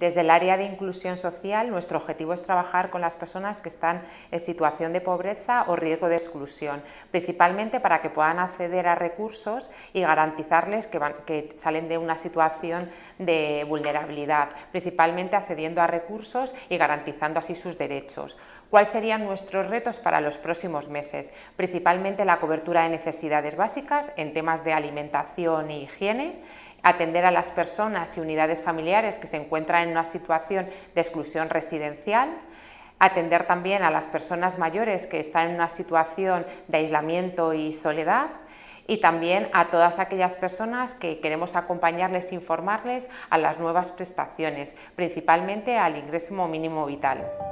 Desde el área de inclusión social, nuestro objetivo es trabajar con las personas que están en situación de pobreza o riesgo de exclusión, principalmente para que puedan acceder a recursos y garantizarles que, que salen de una situación de vulnerabilidad, principalmente accediendo a recursos y garantizando así sus derechos. ¿Cuáles serían nuestros retos para los próximos meses? Principalmente la cobertura de necesidades básicas en temas de alimentación e higiene, atender a las personas y unidades familiares que se encuentran en una situación de exclusión residencial, atender también a las personas mayores que están en una situación de aislamiento y soledad y también a todas aquellas personas que queremos acompañarles e informarles a las nuevas prestaciones, principalmente al ingreso mínimo vital.